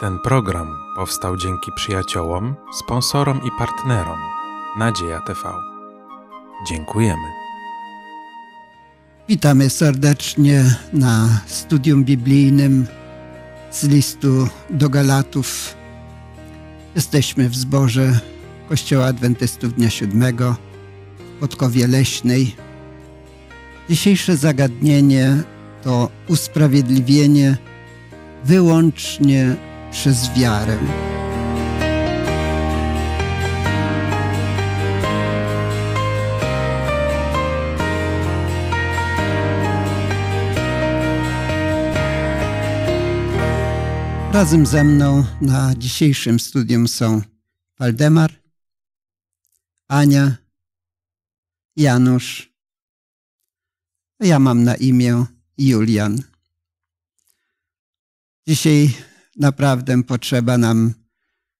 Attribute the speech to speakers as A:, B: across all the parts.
A: Ten program powstał dzięki przyjaciołom, sponsorom i partnerom Nadzieja TV. Dziękujemy.
B: Witamy serdecznie na studium biblijnym z listu do Galatów. Jesteśmy w zborze Kościoła Adwentystów Dnia Siódmego w Podkowie Leśnej. Dzisiejsze zagadnienie to usprawiedliwienie wyłącznie przez wiarę. Razem ze mną na dzisiejszym studium są Waldemar, Ania, Janusz, ja mam na imię Julian. Dzisiaj naprawdę potrzeba nam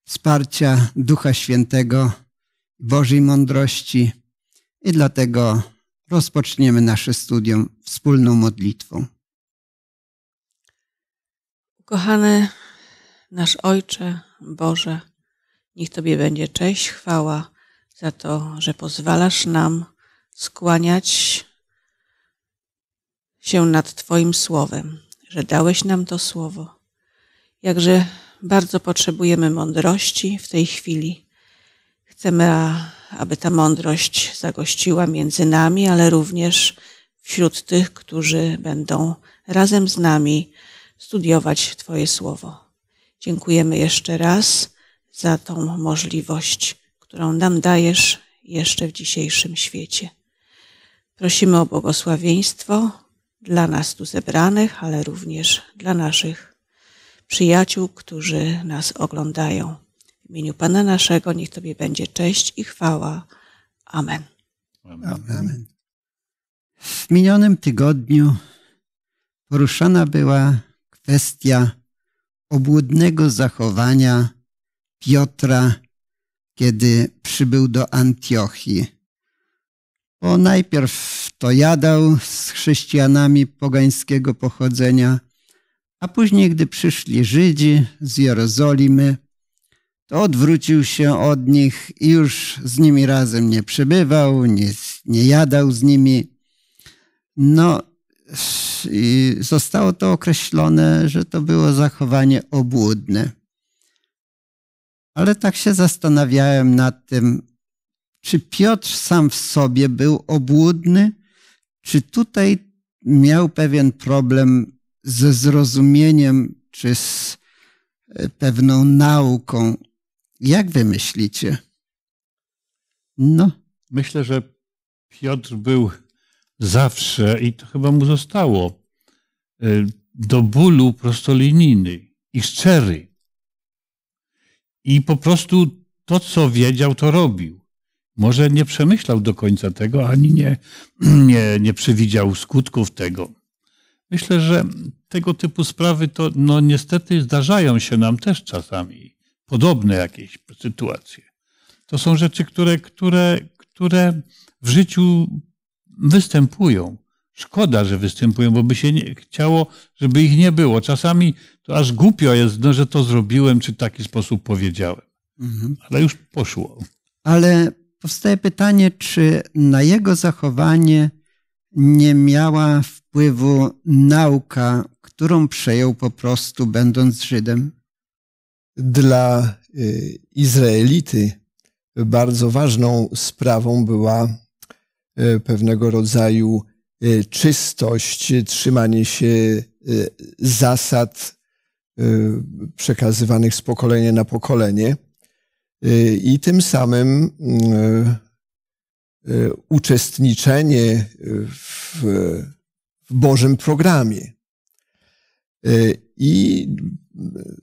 B: wsparcia Ducha Świętego, Bożej mądrości i dlatego rozpoczniemy nasze studium wspólną modlitwą.
A: Kochany nasz Ojcze Boże, niech Tobie będzie cześć, chwała za to, że pozwalasz nam skłaniać się nad Twoim Słowem, że dałeś nam to Słowo jakże bardzo potrzebujemy mądrości w tej chwili. Chcemy, aby ta mądrość zagościła między nami, ale również wśród tych, którzy będą razem z nami studiować Twoje słowo. Dziękujemy jeszcze raz za tą możliwość, którą nam dajesz jeszcze w dzisiejszym świecie. Prosimy o błogosławieństwo dla nas tu zebranych, ale również dla naszych przyjaciół, którzy nas oglądają. W imieniu Pana naszego niech Tobie będzie cześć i chwała. Amen. Amen. Amen.
B: W minionym tygodniu poruszana była kwestia obłudnego zachowania Piotra, kiedy przybył do Antiochii. Bo najpierw to jadał z chrześcijanami pogańskiego pochodzenia, a później, gdy przyszli Żydzi z Jerozolimy, to odwrócił się od nich i już z nimi razem nie przebywał, nie, nie jadał z nimi. No, i zostało to określone, że to było zachowanie obłudne. Ale tak się zastanawiałem nad tym, czy Piotr sam w sobie był obłudny, czy tutaj miał pewien problem ze zrozumieniem czy z e, pewną nauką. Jak wy myślicie?
C: No. Myślę, że Piotr był zawsze i to chyba mu zostało e, do bólu prostolinijny i szczery. I po prostu to, co wiedział, to robił. Może nie przemyślał do końca tego, ani nie, nie, nie przewidział skutków tego. Myślę, że tego typu sprawy to no niestety zdarzają się nam też czasami. Podobne jakieś sytuacje. To są rzeczy, które, które, które w życiu występują. Szkoda, że występują, bo by się nie, chciało, żeby ich nie było. Czasami to aż głupio jest, no, że to zrobiłem, czy w taki sposób powiedziałem. Mhm. Ale już poszło.
B: Ale powstaje pytanie, czy na jego zachowanie nie miała wpływu nauka, którą przejął po prostu będąc Żydem? Dla y, Izraelity bardzo
D: ważną sprawą była y, pewnego rodzaju y, czystość, trzymanie się zasad przekazywanych z pokolenia na pokolenie. I tym samym Y, uczestniczenie w, w Bożym programie. Y, I y,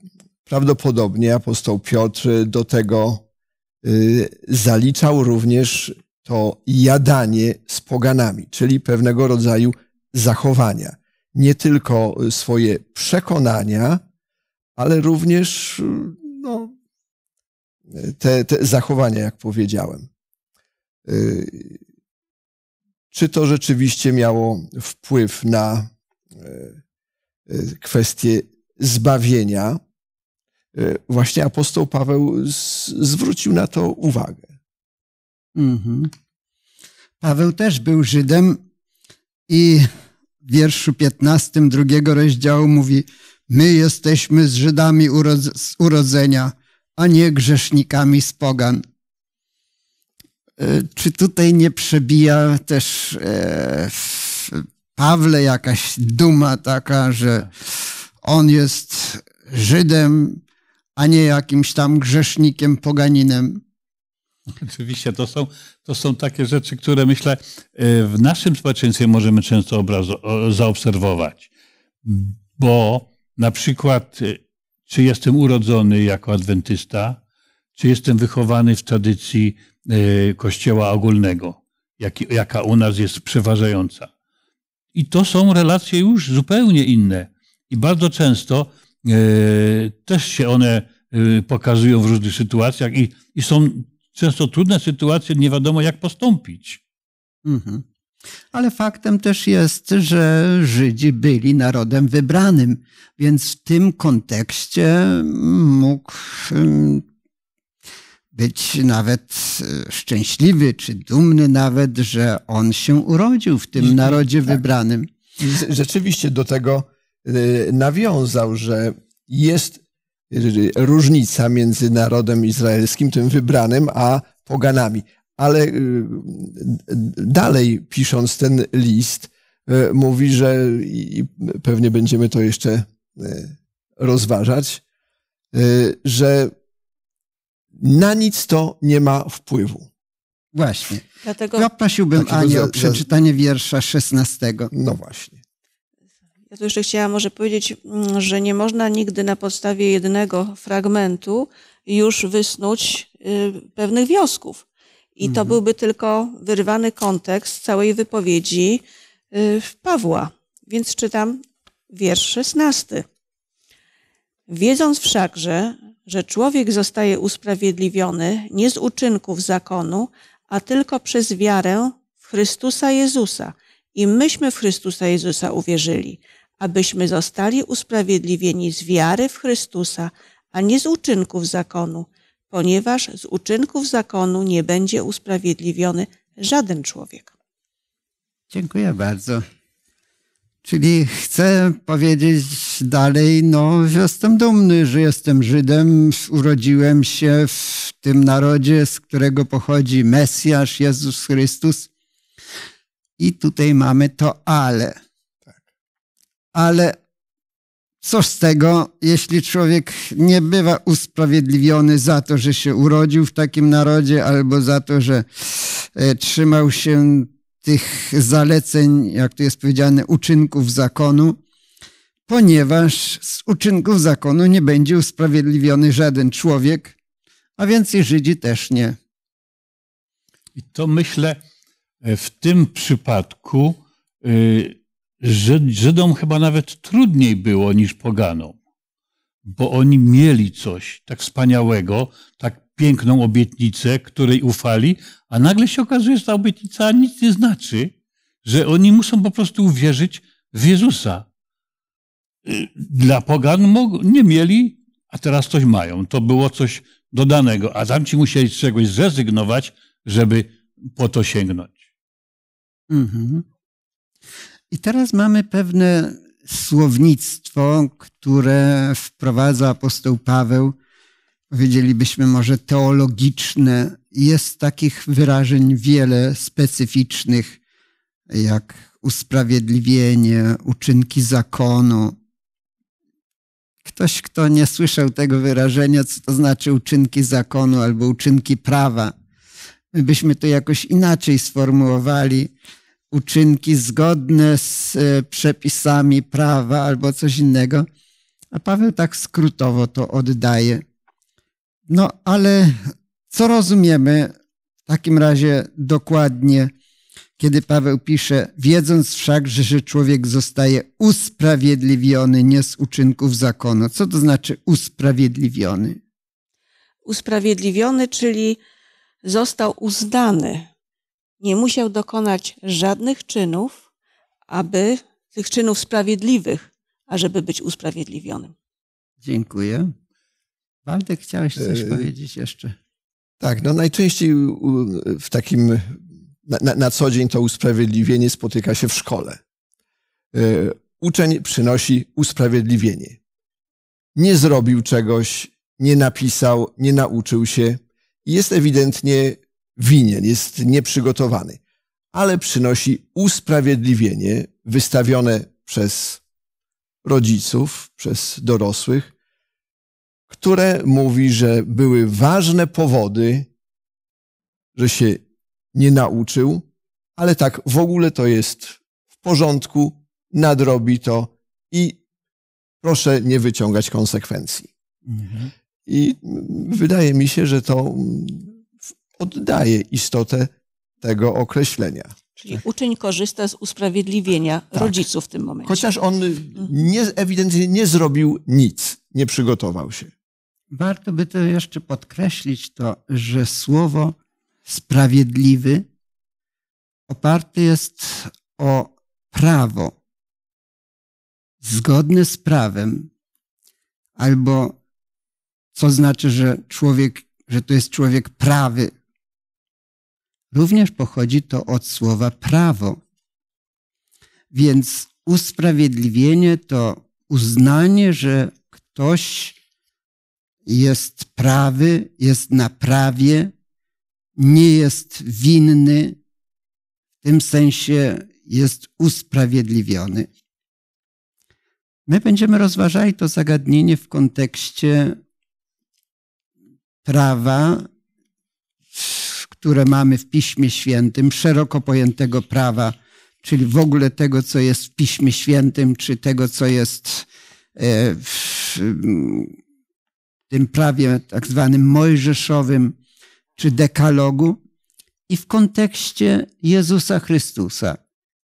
D: prawdopodobnie apostoł Piotr do tego zaliczał również to jadanie z poganami, czyli pewnego rodzaju zachowania. Nie tylko swoje przekonania, ale również no, te, te zachowania, jak powiedziałem. Y, czy to rzeczywiście miało wpływ na y, y, kwestię zbawienia. Właśnie apostoł Paweł zwrócił na to uwagę.
B: Mhm. Paweł też był Żydem i w wierszu 15 drugiego rozdziału mówi: My jesteśmy z Żydami urodz- z urodzenia, a nie grzesznikami z pogan. E, czy tutaj nie przebija też e, Pawle jakaś duma taka, że on jest Żydem, a nie jakimś tam grzesznikiem, poganinem?
C: Oczywiście, to są, to są takie rzeczy, które myślę e, w naszym społeczeństwie możemy często zaobserwować. Bo na przykład, czy jestem urodzony jako adwentysta, czy jestem wychowany w tradycji e, kościoła ogólnego, jaka u nas jest przeważająca. I to są relacje już zupełnie inne. I bardzo często e, też się one e, pokazują w różnych sytuacjach i, i są często trudne sytuacje, nie wiadomo jak postąpić. Mhm.
B: Ale faktem też jest, że Żydzi byli narodem wybranym, więc w tym kontekście mógł być nawet e, szczęśliwy, czy dumny nawet, że on się urodził w tym narodzie tak. wybranym.
D: Rzeczywiście do tego e, nawiązał, że jest e, różnica między narodem izraelskim, tym wybranym, a poganami. Ale dalej pisząc ten list, mówi, że i pewnie będziemy to jeszcze rozważać, że na nic to nie ma wpływu.
B: Właśnie.
A: Dlatego... prosiłbym Anię o przeczytanie
B: wiersza 16. No właśnie.
A: Ja tu jeszcze chciałam może powiedzieć, mm, że nie można nigdy na podstawie jednego fragmentu już wysnuć y, pewnych wniosków. I to mhm. byłby tylko wyrwany kontekst całej wypowiedzi y, Pawła. Więc czytam wiersz szesnasty. Wiedząc wszakże, że człowiek zostaje usprawiedliwiony nie z uczynków zakonu, a tylko przez wiarę w Chrystusa Jezusa. I myśmy w Chrystusa Jezusa uwierzyli, abyśmy zostali usprawiedliwieni z wiary w Chrystusa, a nie z uczynków zakonu, ponieważ z uczynków zakonu nie będzie usprawiedliwiony żaden człowiek.
B: Dziękuję bardzo. Czyli chcę powiedzieć dalej, no, że jestem dumny, że jestem Żydem, urodziłem się w tym narodzie, z którego pochodzi Mesjasz, Jezus Chrystus. I tutaj mamy to ale. Tak. Ale co z tego, jeśli człowiek nie bywa usprawiedliwiony za to, że się urodził w takim narodzie, albo za to, że e, trzymał się tych zaleceń, jak tu jest powiedziane, uczynków zakonu, ponieważ z uczynków zakonu nie będzie usprawiedliwiony żaden człowiek, a więc i Żydzi też nie.
C: I to myślę e, w tym przypadku e, Żydom chyba nawet trudniej było niż poganom, bo oni mieli coś tak wspaniałego, tak piękną obietnicę, której ufali, a nagle się okazuje, że ta obietnica nic nie znaczy, że oni muszą po prostu uwierzyć w Jezusa. Y, dla pogan nie mieli, a teraz coś mają. To było coś dodanego, a tamci musieli z czegoś zrezygnować, żeby po to sięgnąć.
B: Mhm. I teraz mamy pewne słownictwo, które wprowadza apostoł Paweł, powiedzielibyśmy może teologiczne jest takich wyrażeń wiele specyficznych, jak usprawiedliwienie, uczynki zakonu. Ktoś, kto nie słyszał tego wyrażenia, co to znaczy uczynki zakonu albo uczynki prawa, my byśmy to jakoś inaczej sformułowali. Uczynki zgodne z e, przepisami prawa albo coś innego. A Paweł tak skrótowo to oddaje. No ale co rozumiemy w takim razie dokładnie, kiedy Paweł pisze, wiedząc wszak, że, że człowiek zostaje usprawiedliwiony nie z uczynków zakonu. Co to znaczy usprawiedliwiony?
A: Usprawiedliwiony, czyli został uznany. Nie musiał dokonać żadnych czynów, aby tych czynów sprawiedliwych, ażeby być usprawiedliwionym.
B: Dziękuję. Waldek, chciałeś coś e, powiedzieć jeszcze?
D: Tak, no najczęściej w takim na, na, co dzień to usprawiedliwienie spotyka się w szkole. E, uczeń przynosi usprawiedliwienie. Nie zrobił czegoś, nie napisał, nie nauczył się jest ewidentnie winien, jest nieprzygotowany, ale przynosi usprawiedliwienie wystawione przez rodziców, przez dorosłych, które mówi, że były ważne powody, że się nie nauczył, ale tak w ogóle to jest w porządku, nadrobi to i proszę nie wyciągać konsekwencji. Mhm. I wydaje mi się, że to mm,
A: oddaje
D: istotę tego określenia.
A: Czyli tak. uczeń korzysta z usprawiedliwienia tak. rodziców w tym momencie.
D: Chociaż on mhm. nie, ewidentnie nie zrobił nic, nie przygotował
B: się warto by to jeszcze podkreślić to, że słowo sprawiedliwy oparte jest o prawo zgodne z prawem, albo co znaczy, że człowiek, że to jest człowiek prawy. Również pochodzi to od słowa prawo. Więc usprawiedliwienie to uznanie, że ktoś jest prawy, jest na prawie, nie jest winny, w tym sensie jest usprawiedliwiony. My będziemy rozważali to zagadnienie w kontekście prawa, które mamy w Piśmie Świętym, szeroko pojętego prawa, czyli w ogóle tego, co jest w Piśmie Świętym, czy tego, co jest e, w tym prawie tak zwanym mojżeszowym czy dekalogu i w kontekście Jezusa Chrystusa.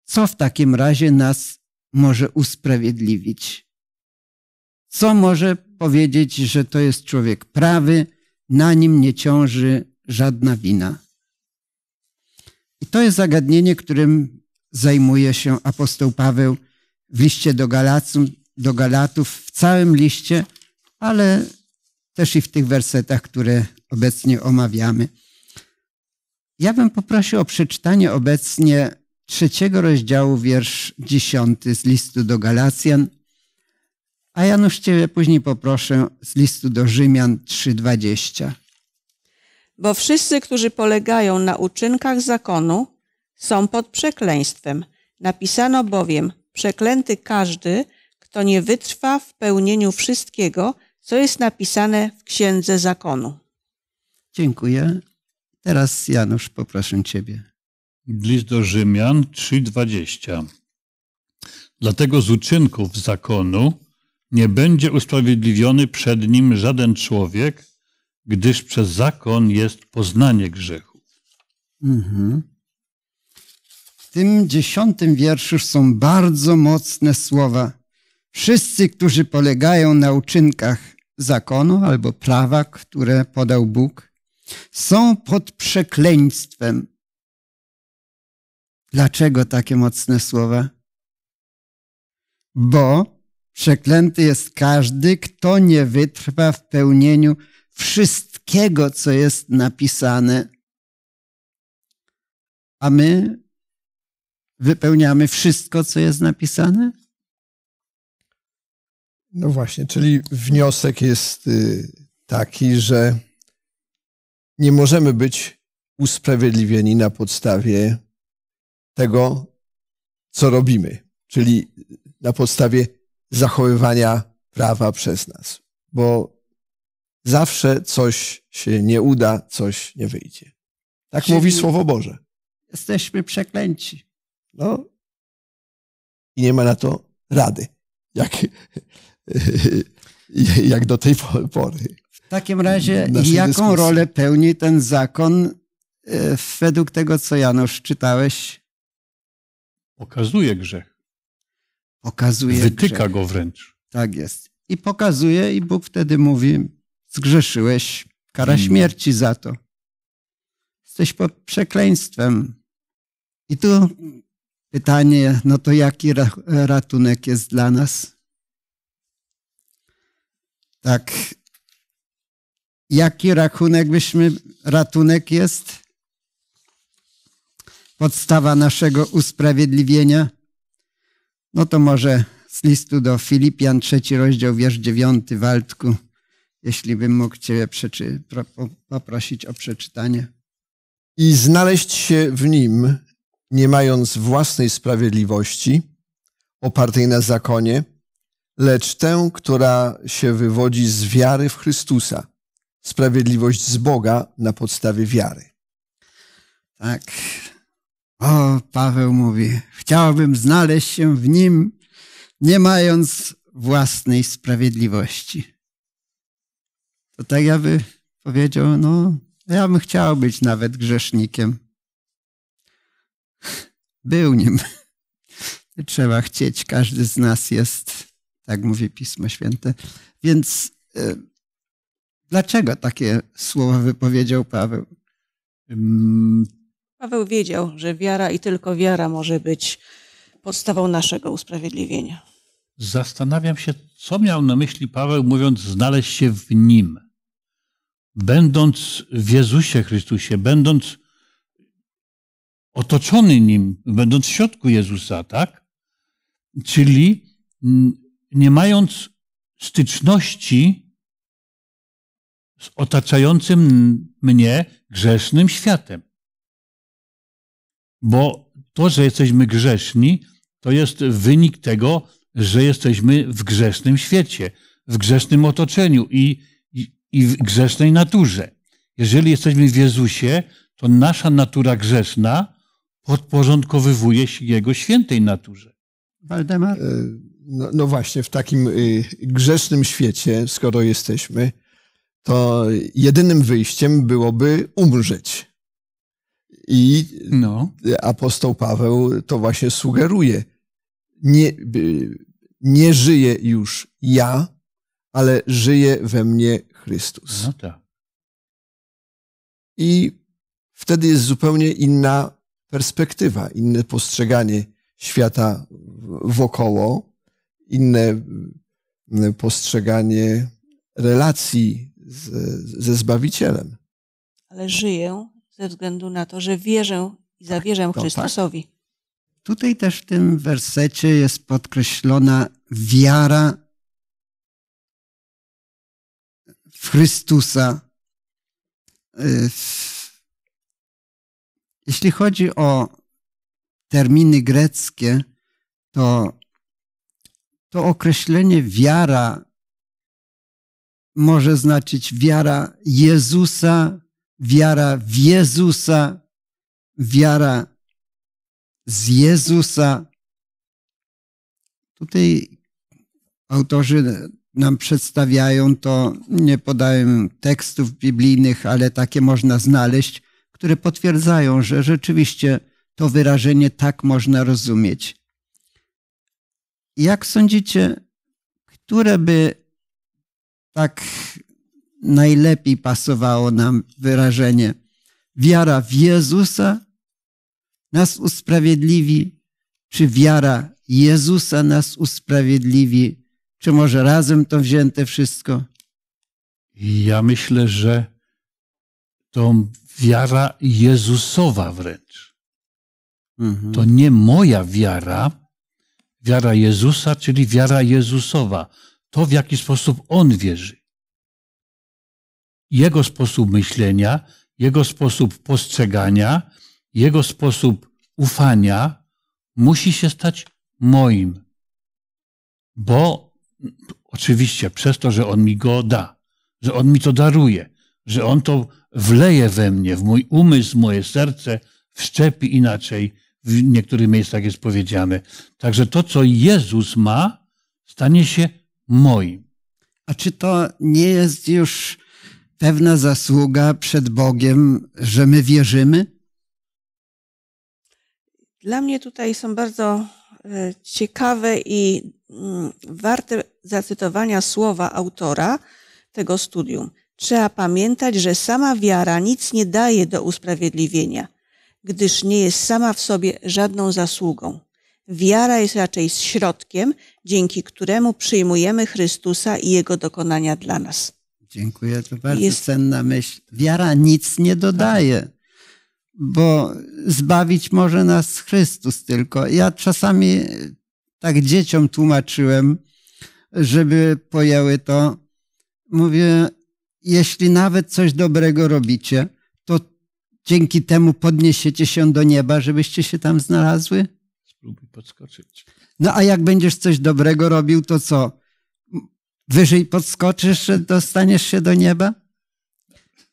B: Co w takim razie nas może usprawiedliwić? Co może powiedzieć, że to jest człowiek prawy, na nim nie ciąży żadna wina? I to jest zagadnienie, którym zajmuje się apostoł Paweł w liście do, do Galatów, w całym liście, ale też i w tych wersetach, które obecnie omawiamy. Ja bym poprosił o przeczytanie obecnie trzeciego rozdziału, wiersz dziesiąty z listu do Galacjan, a Janusz Ciebie później poproszę z listu do Rzymian 3,20.
A: Bo wszyscy, którzy polegają na uczynkach zakonu, są pod przekleństwem. Napisano bowiem, przeklęty każdy, kto nie wytrwa w pełnieniu wszystkiego, co jest napisane w Księdze Zakonu.
B: Dziękuję. Teraz Janusz,
C: poproszę Ciebie. List do Rzymian 3:20. Dlatego z uczynków zakonu nie będzie usprawiedliwiony przed nim żaden człowiek, gdyż przez zakon jest poznanie grzechu. Mhm.
B: W tym dziesiątym wierszu są bardzo mocne słowa. Wszyscy, którzy polegają na uczynkach, zakonu albo prawa, które podał Bóg, są pod przekleństwem. Dlaczego takie mocne słowa? Bo przeklęty jest każdy, kto nie wytrwa w pełnieniu wszystkiego, co jest napisane. A my wypełniamy wszystko, co jest napisane?
D: No właśnie, czyli
B: wniosek jest
D: y, taki, że nie możemy być usprawiedliwieni na podstawie tego, co robimy, czyli na podstawie zachowywania prawa przez nas, bo zawsze coś się nie uda, coś nie wyjdzie. Tak czyli mówi Słowo Boże. Jesteśmy przeklęci. No i nie ma na to rady. Jak jak do tej
B: pory.
C: W takim razie, jaką dyskusji. rolę
B: pełni ten zakon e, według tego, co Janusz czytałeś?
C: Pokazuje grzech. Pokazuje Wytyka grzech. go wręcz.
B: Tak jest. I pokazuje, i Bóg wtedy mówi: Zgrzeszyłeś, kara śmierci za to. Jesteś pod przekleństwem. I tu pytanie: no to jaki ratunek jest dla nas? Tak. Jaki rachunek byśmy, ratunek jest? Podstawa naszego usprawiedliwienia? No to może z listu do Filipian, trzeci rozdział, wiersz dziewiąty, Waldku, jeśli bym mógł Ciebie przeczy- poprosić o przeczytanie. I
D: znaleźć się w nim, nie mając własnej sprawiedliwości, opartej na zakonie, lecz tę, która się wywodzi z wiary w Chrystusa. Sprawiedliwość z Boga na podstawie wiary.
B: Tak. O, Paweł mówi, chciałbym znaleźć się w nim, nie mając własnej sprawiedliwości. To tak jakby powiedział, no, ja bym chciał być nawet grzesznikiem. Był nim. Trzeba chcieć, każdy z nas jest tak mówi Pismo Święte. Więc e, dlaczego takie słowa wypowiedział Paweł? Mm,
A: Paweł wiedział, że wiara i tylko wiara może być podstawą naszego usprawiedliwienia.
C: Zastanawiam się, co miał na myśli Paweł, mówiąc znaleźć się w nim. Będąc w Jezusie Chrystusie, będąc otoczony nim, będąc w środku Jezusa, tak? Czyli mm, nie mając styczności z otaczającym mnie grzesznym światem. Bo to, że jesteśmy grzeszni, to jest wynik tego, że jesteśmy w grzesznym świecie, w grzesznym otoczeniu i, i, i w grzesznej naturze. Jeżeli jesteśmy w Jezusie, to nasza natura grzeszna podporządkowywuje się Jego świętej naturze.
D: Waldemar? E, no, no, właśnie, w takim y, grzesznym świecie, skoro jesteśmy, to jedynym wyjściem byłoby umrzeć. I no. apostoł Paweł to właśnie sugeruje. Nie, y, nie żyje już ja, ale żyje we mnie Chrystus. No tak. I wtedy jest zupełnie inna perspektywa, inne postrzeganie świata wokoło inne postrzeganie
B: relacji z, ze Zbawicielem.
A: Ale żyję ze względu na to, że wierzę i tak. zawierzę no tak. Chrystusowi. Tak.
B: Tutaj też w tym wersecie jest podkreślona wiara w Chrystusa. Y, jeśli chodzi o terminy greckie, to to określenie wiara może znaczyć wiara Jezusa, wiara w Jezusa, wiara z Jezusa. Tutaj autorzy nam przedstawiają to, nie podałem tekstów biblijnych, ale takie można znaleźć, które potwierdzają, że rzeczywiście to wyrażenie tak można rozumieć. Jak sądzicie, które by tak najlepiej pasowało nam wyrażenie? Wiara w Jezusa nas usprawiedliwi, czy wiara Jezusa nas usprawiedliwi, czy może razem to wzięte wszystko?
C: Ja myślę, że to wiara Jezusowa wręcz. Mhm. To nie moja wiara, Wiara Jezusa, czyli wiara Jezusowa, to w jaki sposób On wierzy. Jego sposób myślenia, Jego sposób postrzegania, Jego sposób ufania musi się stać moim. Bo oczywiście przez to, że On mi go da, że On mi to daruje, że On to wleje we mnie, w mój umysł, moje serce, wszczepi inaczej w niektórych miejscach jest powiedziane. Także to, co Jezus ma, stanie się moim. A czy to nie jest
B: już pewna zasługa przed Bogiem, że my wierzymy?
A: Dla mnie tutaj są bardzo e, ciekawe i mm, warte zacytowania słowa autora tego studium. Trzeba pamiętać, że sama wiara nic nie daje do usprawiedliwienia gdyż nie jest sama w sobie żadną zasługą. Wiara jest raczej środkiem, dzięki któremu przyjmujemy Chrystusa i Jego dokonania dla nas.
B: Dziękuję, to bardzo jest... cenna myśl. Wiara nic nie dodaje, bo zbawić może nas Chrystus tylko. Ja czasami tak dzieciom tłumaczyłem, żeby pojęły to. Mówię, jeśli nawet coś dobrego robicie, dzięki temu podniesiecie się do nieba, żebyście się tam znalazły? Spróbuj podskoczyć. No a jak będziesz coś dobrego robił, to co? Wyżej podskoczysz, że dostaniesz się do nieba?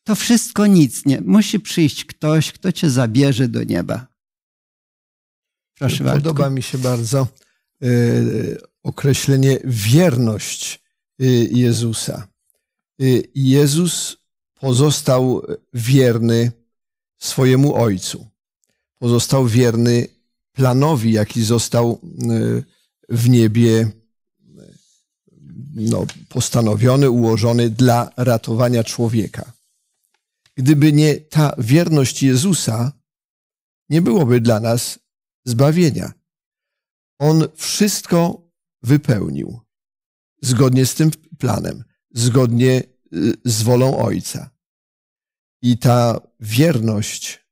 B: To wszystko nic nie. Musi przyjść ktoś, kto cię zabierze do nieba.
D: Proszę bardzo. Podoba mi się bardzo e, określenie wierność e, Jezusa. E, Jezus pozostał wierny swojemu ojcu. Pozostał wierny planowi, jaki został y, w niebie y, no, postanowiony, ułożony dla ratowania człowieka. Gdyby nie ta wierność Jezusa, nie byłoby dla nas zbawienia. On wszystko wypełnił zgodnie z tym planem, zgodnie y, z wolą Ojca. I ta wierność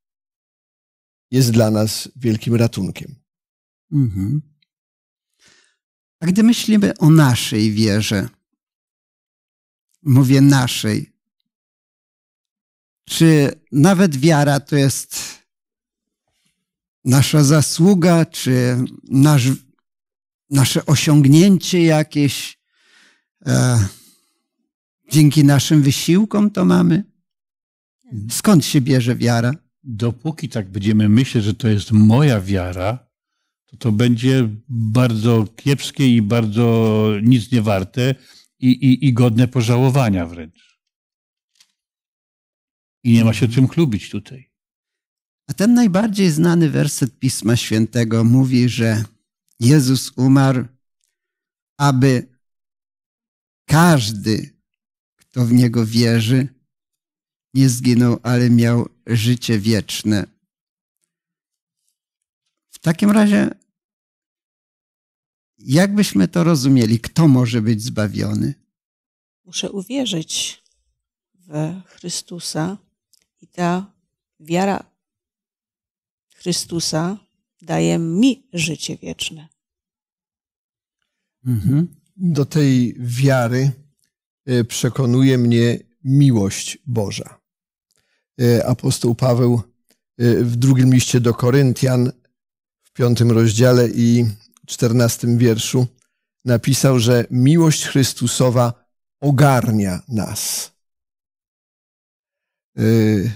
D: jest dla nas wielkim ratunkiem. Mhm.
B: A gdy myślimy o naszej wierze, mówię naszej, czy nawet wiara to jest nasza zasługa, czy nasz, nasze osiągnięcie jakieś, e, dzięki
C: naszym wysiłkom to mamy? Mhm. Skąd się bierze wiara? Dopóki tak będziemy myśleć, że to jest moja wiara, to to będzie bardzo kiepskie i bardzo nic nie warte i, i, i godne pożałowania wręcz. I nie ma się czym chlubić tutaj.
B: A ten najbardziej znany werset Pisma Świętego mówi, że Jezus umarł, aby każdy, kto w niego wierzy, nie zginął, ale miał życie wieczne. W takim razie, jakbyśmy to rozumieli, kto może być zbawiony?
A: Muszę uwierzyć w Chrystusa i ta wiara Chrystusa daje mi życie wieczne.
D: Mhm. Do tej wiary e, przekonuje mnie miłość Boża. Y, apostoł Paweł y, w drugim liście do Koryntian w piątym rozdziale i czternastym wierszu napisał, że miłość Chrystusowa ogarnia nas. Y,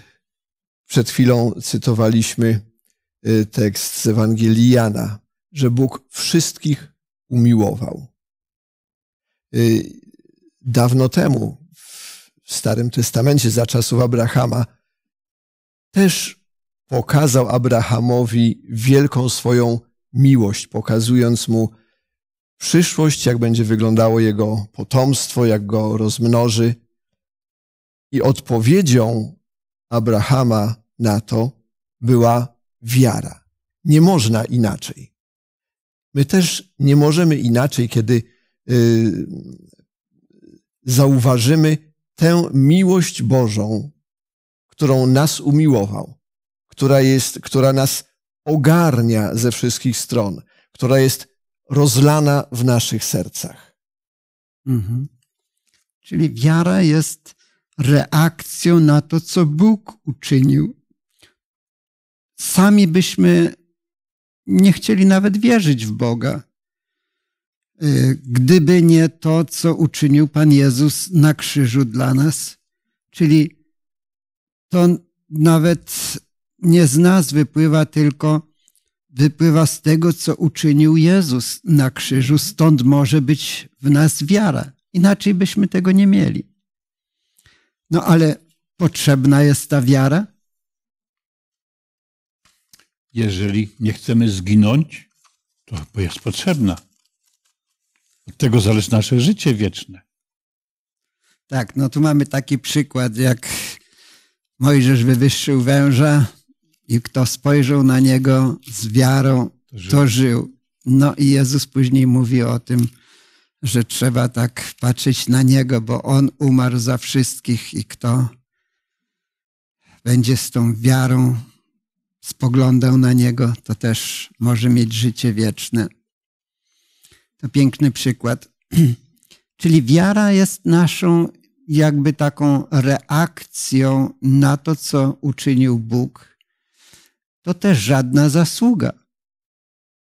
D: przed chwilą cytowaliśmy tekst z Ewangelii Jana, że Bóg wszystkich umiłował. Dawno temu, w Starym Testamencie, za czasów Abrahama, też pokazał Abrahamowi wielką swoją miłość, pokazując mu przyszłość, jak będzie wyglądało jego potomstwo, jak go rozmnoży. I odpowiedzią Abrahama na to była wiara. Nie można inaczej. My też nie możemy inaczej, kiedy yy, zauważymy tę miłość Bożą, którą nas umiłował, która, jest, która nas ogarnia ze wszystkich stron, która jest rozlana w naszych sercach. Mhm. Czyli wiara jest
B: reakcją na to, co Bóg uczynił. Sami byśmy nie chcieli nawet wierzyć w Boga, y, gdyby nie to, co uczynił Pan Jezus na krzyżu dla nas. Czyli to nawet nie z nas wypływa, tylko wypływa z tego, co uczynił Jezus na krzyżu. Stąd może być w nas wiara. Inaczej byśmy tego nie mieli. No ale potrzebna jest ta wiara?
C: Jeżeli nie chcemy zginąć, to jest potrzebna. Od tego zależy nasze życie wieczne.
B: Tak, no tu mamy taki przykład, jak Mojżesz wywyższył węża i kto spojrzał na niego z wiarą, żył. to żył. No i Jezus później mówi o tym, że trzeba tak patrzeć na niego, bo on umarł za wszystkich i kto będzie z tą wiarą spoglądał na niego, to też może mieć życie wieczne. To piękny przykład. Czyli wiara jest naszą jakby taką reakcją na to, co uczynił Bóg, to też żadna zasługa.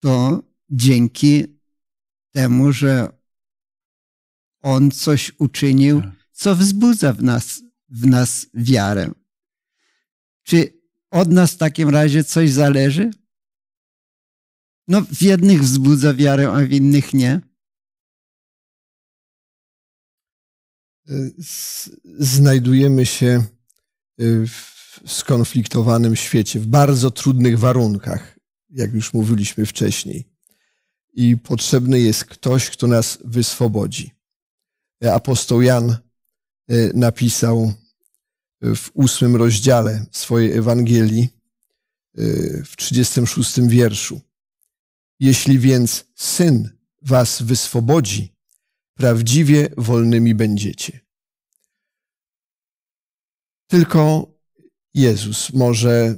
B: To dzięki temu, że On coś uczynił, tak. co wzbudza w nas, w nas wiarę. Czy od nas w takim razie coś zależy? No, w jednych wzbudza wiarę, a w innych nie.
D: znajdujemy się e, w skonfliktowanym świecie, w bardzo trudnych warunkach, jak już mówiliśmy wcześniej. I potrzebny jest ktoś, kto nas wyswobodzi. E, apostoł Jan e, napisał w ósmym rozdziale swojej Ewangelii, w 36 wierszu. Jeśli więc syn was wyswobodzi, prawdziwie wolnymi będziecie. Tylko Jezus może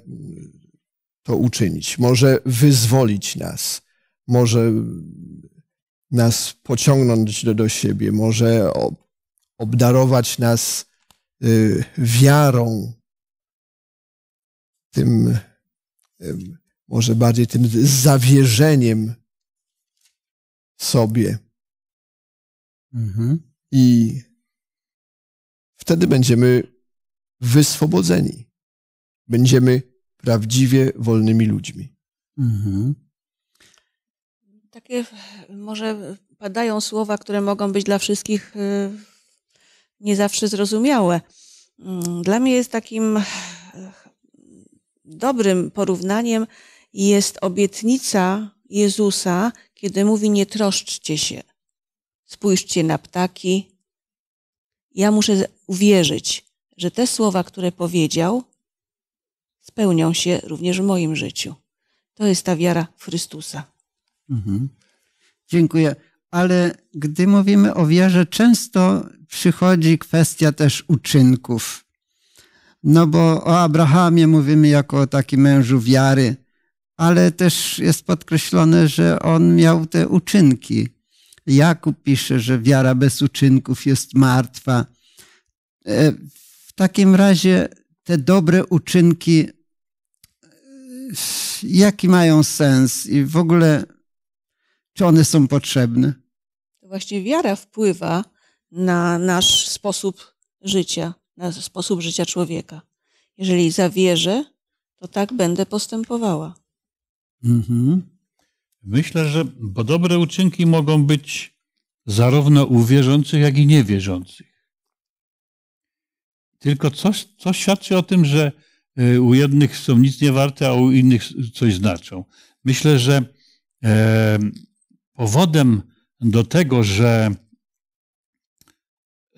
D: to uczynić, może wyzwolić nas, może nas pociągnąć do, do siebie, może obdarować nas y, wiarą, tym, może bardziej tym zawierzeniem sobie Mhm. I wtedy będziemy wyswobodzeni. Będziemy prawdziwie wolnymi ludźmi. Mhm.
A: Takie może padają słowa, które mogą być dla wszystkich y, nie zawsze zrozumiałe. Mm, dla mnie jest takim e, dobrym porównaniem jest obietnica Jezusa, kiedy mówi: Nie troszczcie się spójrzcie na ptaki. Ja muszę uwierzyć, że te słowa, które powiedział, spełnią się również w moim życiu. To jest ta wiara w Chrystusa.
B: Mhm. Dziękuję. Ale gdy mówimy o wierze, często przychodzi kwestia też uczynków. No bo o Abrahamie mówimy jako o takim mężu wiary, ale też jest podkreślone, że on miał te uczynki. Jakub pisze, że wiara bez uczynków jest martwa. E, w takim razie te dobre uczynki, e, jaki mają sens i w ogóle, czy one są potrzebne?
A: Właśnie wiara wpływa na nasz sposób życia, na sposób życia człowieka. Jeżeli zawierzę, to tak będę postępowała.
C: Mhm. Myślę, że bo dobre uczynki mogą być zarówno u wierzących, jak i niewierzących. Tylko coś, coś świadczy o tym, że e, u jednych są nic nie warte, a u innych coś znaczą. Myślę, że e, powodem do tego, że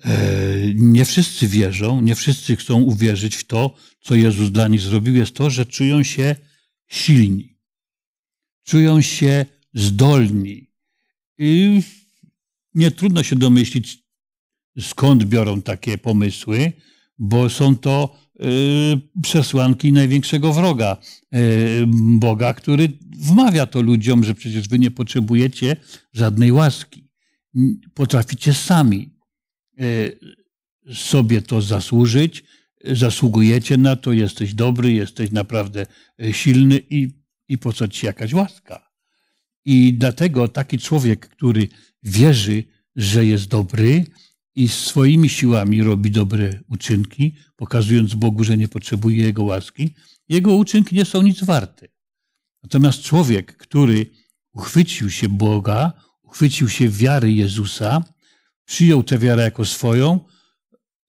C: e, nie wszyscy wierzą, nie wszyscy chcą uwierzyć w to, co Jezus dla nich zrobił, jest to, że czują się silni czują się zdolni. I nie trudno się domyślić, skąd biorą takie pomysły, bo są to y, przesłanki największego wroga y, Boga, który wmawia to ludziom, że przecież wy nie potrzebujecie żadnej łaski. Potraficie sami y, sobie to zasłużyć, zasługujecie na to, jesteś dobry, jesteś naprawdę silny i i po co ci jakaś łaska. I dlatego taki człowiek, który wierzy, że jest dobry i swoimi siłami robi dobre uczynki, pokazując Bogu, że nie potrzebuje Jego łaski, jego uczynki nie są nic warte. Natomiast człowiek, który uchwycił się Boga, uchwycił się wiary Jezusa, przyjął tę wiarę jako swoją,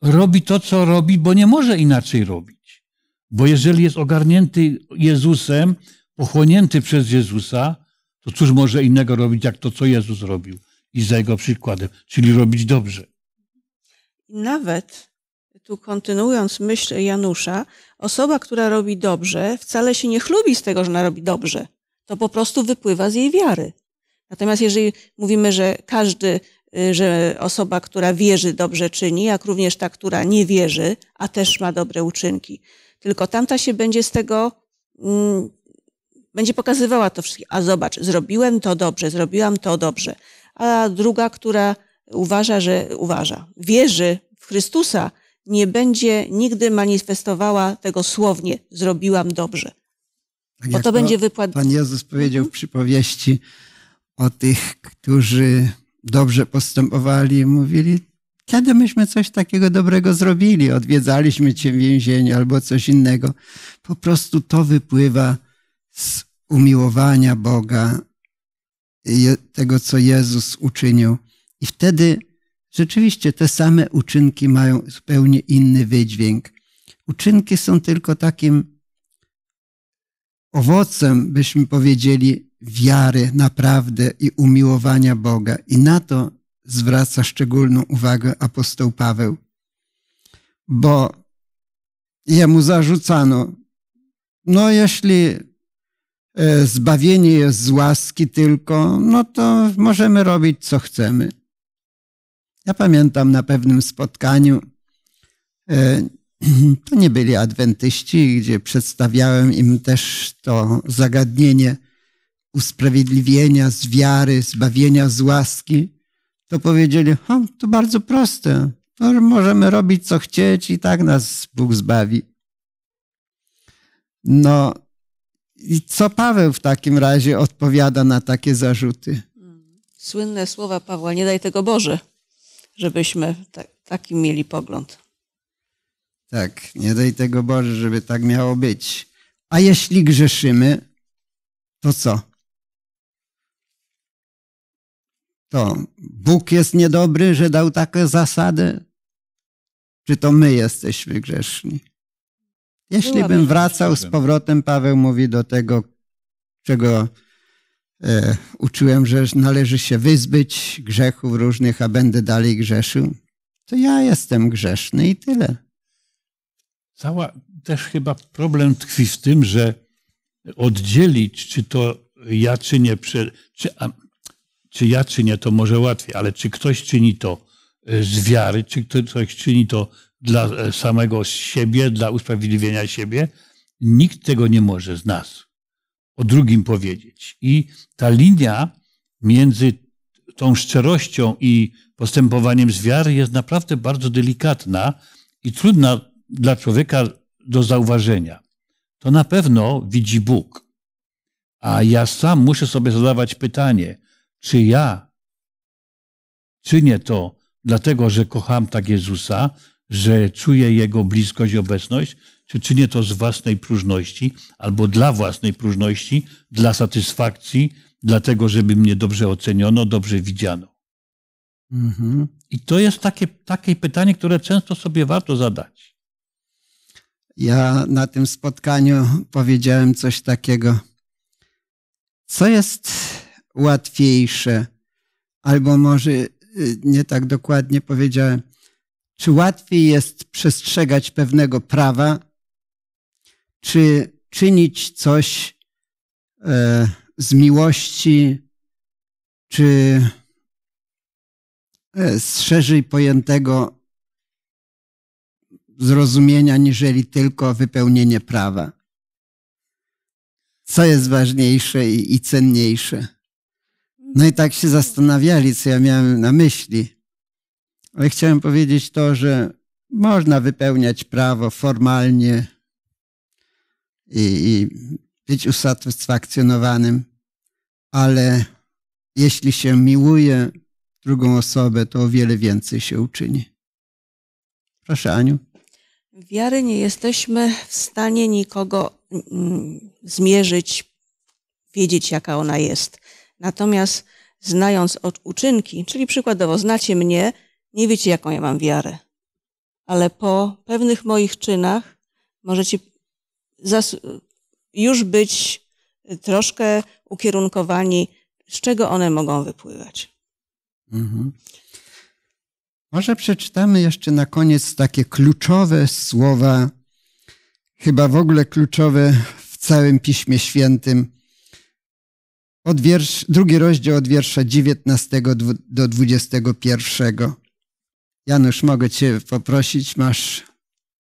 C: robi to, co robi, bo nie może inaczej robić. Bo jeżeli jest ogarnięty Jezusem, pochłonięty przez Jezusa, to cóż może innego robić, jak to, co Jezus robił i za jego przykładem, czyli robić dobrze.
A: Nawet tu kontynuując myśl Janusza, osoba, która robi dobrze, wcale się nie chlubi z tego, że ona robi dobrze. To po prostu wypływa z jej wiary. Natomiast jeżeli mówimy, że każdy, y, że osoba, która wierzy, dobrze czyni, jak również ta, która nie wierzy, a też ma dobre uczynki, tylko tamta się będzie z tego mm, będzie pokazywała to wszystkim. A zobacz, zrobiłem to dobrze, zrobiłam to dobrze. A druga, która uważa, że uważa, wierzy w Chrystusa, nie będzie nigdy manifestowała tego słownie, zrobiłam dobrze.
B: Tak Bo to, to będzie wykład. Pan Jezus powiedział w mhm. przypowieści o tych, którzy dobrze postępowali, mówili, kiedy myśmy coś takiego dobrego zrobili, odwiedzaliśmy cię w więzieniu albo coś innego. Po prostu to wypływa z umiłowania Boga, tego, co Jezus uczynił. I wtedy rzeczywiście te same uczynki mają zupełnie inny wydźwięk. Uczynki są tylko takim owocem, byśmy powiedzieli, wiary naprawdę i umiłowania Boga. I na to zwraca szczególną uwagę apostoł Paweł. Bo jemu zarzucano, no jeśli E, zbawienie jest z łaski tylko, no to możemy robić co chcemy. Ja pamiętam na pewnym spotkaniu, e, to nie byli adwentyści, gdzie przedstawiałem im też to zagadnienie usprawiedliwienia z wiary, zbawienia z łaski, to powiedzieli, o, to bardzo proste, to możemy robić co chcieć i tak nas Bóg zbawi. No, i co Paweł w takim razie odpowiada na takie zarzuty?
A: Słynne słowa Pawła, nie daj tego Boże, żebyśmy takim taki mieli pogląd.
B: Tak, nie daj tego Boże, żeby tak miało być. A jeśli grzeszymy, to co? To Bóg jest niedobry, że dał taką zasadę? Czy to my jesteśmy grzeszni?
A: Jeśli bym wracał z
B: powrotem, Paweł mówi do tego, czego e, uczyłem, że należy się wyzbyć grzechów różnych, a będę dalej grzeszył, to ja jestem grzeszny i
C: tyle. Cała też chyba problem tkwi w tym, że oddzielić, czy to ja, czy nie, czy, a, czy ja, czy nie, to może łatwiej, ale czy ktoś czyni to e, z wiary, czy ktoś czyni to dla e, samego siebie, dla usprawiedliwienia siebie. Nikt tego nie może z nas o drugim powiedzieć. I ta linia między tą szczerością i postępowaniem z wiary jest naprawdę bardzo delikatna i trudna dla człowieka do zauważenia. To na pewno widzi Bóg. A ja sam muszę sobie zadawać pytanie, czy ja czynię to dlatego, że kocham tak Jezusa, że czuję Jego bliskość i obecność, czy czynię to z własnej próżności albo dla własnej próżności, dla satysfakcji, dlatego żeby mnie dobrze oceniono, dobrze widziano. Mhm. I to jest takie, takie pytanie, które często sobie warto zadać.
B: Ja na tym spotkaniu powiedziałem coś takiego. Co jest łatwiejsze, albo może y, nie tak dokładnie powiedziałem, czy łatwiej jest przestrzegać pewnego prawa, czy czynić coś e, z miłości, czy e, z szerzej pojętego zrozumienia, niżeli tylko wypełnienie prawa? Co jest ważniejsze i, i cenniejsze? No i tak się zastanawiali, co ja miałem na myśli. Ale chciałem powiedzieć to, że można wypełniać prawo formalnie i, i być usatysfakcjonowanym, ale jeśli się miłuje drugą osobę, to o wiele więcej się uczyni. Proszę, Aniu.
A: Wiary nie jesteśmy w stanie nikogo mm, zmierzyć, wiedzieć, jaka ona jest. Natomiast znając uczynki, czyli przykładowo znacie mnie, nie wiecie, jaką ja mam wiarę, ale po pewnych moich czynach możecie już być troszkę ukierunkowani, z czego one mogą wypływać.
B: Mhm. Może przeczytamy jeszcze na koniec takie kluczowe słowa, chyba w ogóle kluczowe w całym Piśmie Świętym. Od wiersz, drugi rozdział od wiersza 19 do 21. Janusz, mogę Cię poprosić, masz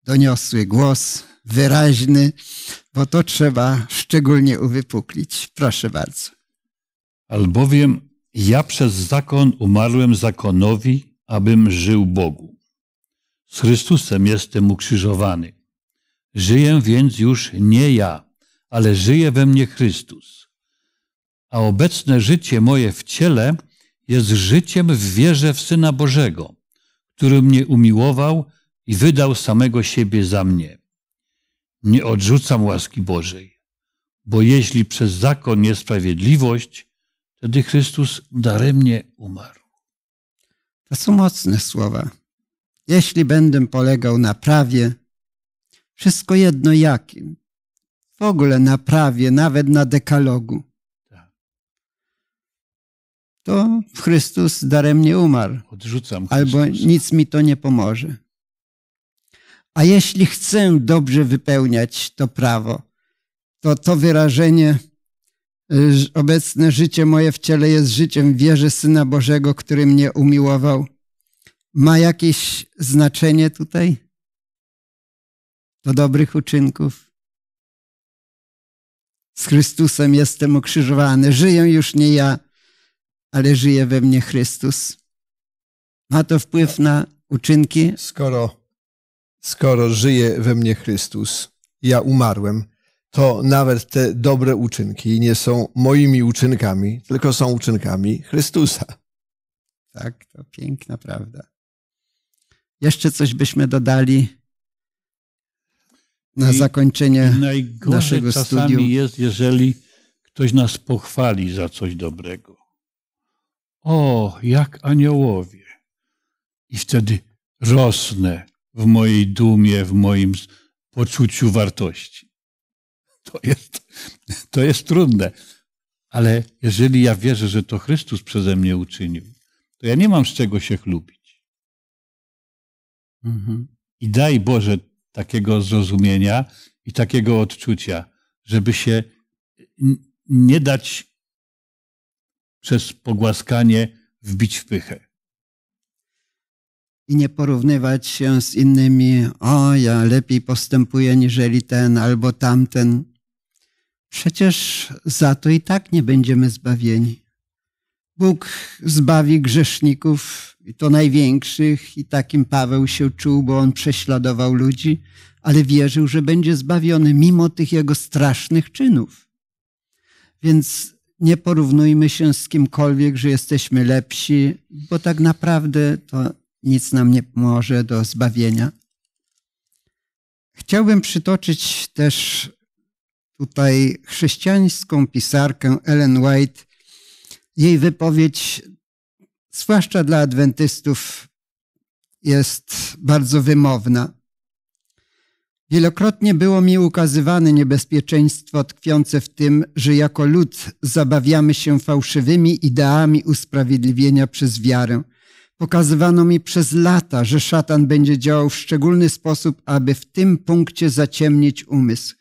B: doniosły głos, wyraźny, bo to trzeba
C: szczególnie uwypuklić. Proszę bardzo. Albowiem ja przez zakon umarłem zakonowi, abym żył Bogu. Z Chrystusem jestem ukrzyżowany. Żyję więc już nie ja, ale żyje we mnie Chrystus. A obecne życie moje w ciele jest życiem w wierze w Syna Bożego, który mnie umiłował i wydał samego siebie za mnie. Nie odrzucam łaski Bożej, bo jeśli przez zakon jest sprawiedliwość, wtedy Chrystus daremnie umarł. To są mocne słowa.
B: Jeśli będę polegał na prawie, wszystko jedno jakim, w ogóle na prawie, nawet na dekalogu, to Chrystus daremnie umarł.
C: Odrzucam Albo
B: nic mi to nie pomoże. A jeśli chcę dobrze wypełniać to prawo, to to wyrażenie y, obecne życie moje w ciele jest życiem wierzy Syna Bożego, który mnie umiłował, ma jakieś znaczenie tutaj? Do dobrych uczynków? Z Chrystusem jestem ukrzyżowany. Żyję już nie ja, ale żyje we mnie Chrystus. Ma to wpływ na uczynki? Skoro,
D: skoro żyje we mnie Chrystus, ja umarłem, to nawet te dobre uczynki nie są moimi uczynkami, tylko są uczynkami Chrystusa.
B: Tak, to piękna prawda. Jeszcze coś byśmy dodali na I, zakończenie i naszego studium. Najgorzej czasami
C: jest, jeżeli ktoś nas pochwali za coś dobrego. O, jak aniołowie! I wtedy rosnę w mojej dumie, w moim poczuciu wartości. To jest, to jest trudne, ale jeżeli ja wierzę, że to Chrystus przeze mnie uczynił, to ja nie mam z czego się chlubić. Mhm. I daj Boże takiego zrozumienia i takiego odczucia, żeby się nie dać przez pogłaskanie wbić w pychę.
B: I nie porównywać się z innymi, o ja lepiej postępuję niżeli ten albo tamten. Przecież za to i tak nie będziemy zbawieni. Bóg zbawi grzeszników, i to największych, i takim Paweł się czuł, bo on prześladował ludzi, ale wierzył, że będzie zbawiony mimo tych jego strasznych czynów. Więc nie porównujmy się z kimkolwiek, że jesteśmy lepsi, bo tak naprawdę to nic nam nie pomoże do zbawienia. Chciałbym przytoczyć też tutaj chrześcijańską pisarkę Ellen White, jej wypowiedź, zwłaszcza dla adwentystów, jest bardzo wymowna. Wielokrotnie było mi ukazywane niebezpieczeństwo tkwiące w tym, że jako lud zabawiamy się fałszywymi ideami usprawiedliwienia przez wiarę. Pokazywano mi przez lata, że szatan będzie działał w szczególny sposób, aby w tym punkcie zaciemnić umysł.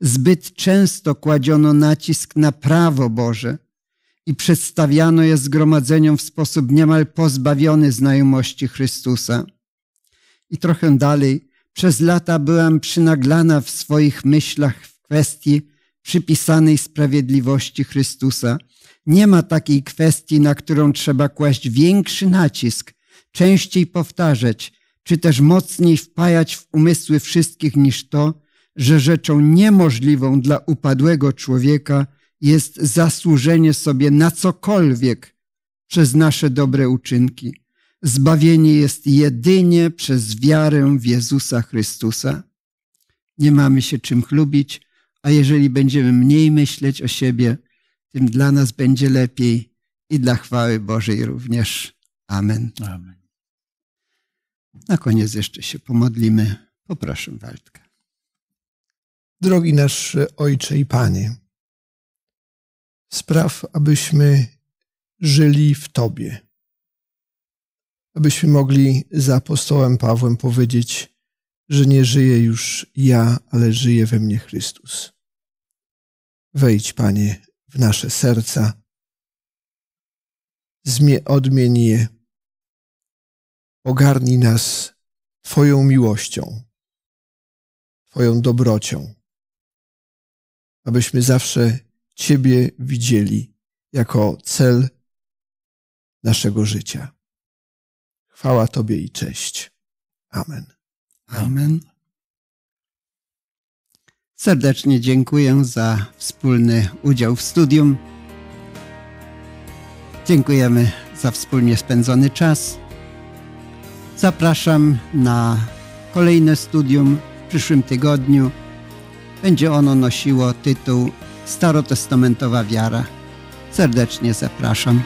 B: Zbyt często kładziono nacisk na prawo Boże i przedstawiano je zgromadzeniom w sposób niemal pozbawiony znajomości Chrystusa. I trochę dalej – przez lata byłam przynaglana w swoich myślach w kwestii przypisanej sprawiedliwości Chrystusa. Nie ma takiej kwestii, na którą trzeba kłaść większy nacisk, częściej powtarzać, czy też mocniej wpajać w umysły wszystkich niż to, że rzeczą niemożliwą dla upadłego człowieka jest zasłużenie sobie na cokolwiek przez nasze dobre uczynki. Zbawienie jest jedynie przez wiarę w Jezusa Chrystusa. Nie mamy się czym chlubić, a jeżeli będziemy mniej myśleć o siebie, tym dla nas będzie lepiej i dla chwały Bożej również. Amen. Amen. Na koniec jeszcze się pomodlimy. Poproszę Waldka. Drogi nasz Ojcze i Panie,
D: spraw, abyśmy żyli w Tobie abyśmy mogli za apostołem Pawłem powiedzieć, że nie żyje już ja, ale żyje we mnie Chrystus. Wejdź, Panie, w nasze serca, odmień je, ogarnij nas Twoją miłością, Twoją dobrocią, abyśmy zawsze Ciebie widzieli jako cel naszego
B: życia. Chwała Tobie i cześć. Amen. Amen. Serdecznie dziękuję za wspólny udział w studium. Dziękujemy za wspólnie spędzony czas. Zapraszam na kolejne studium w przyszłym tygodniu. Będzie ono nosiło tytuł Starotestamentowa wiara. Serdecznie zapraszam.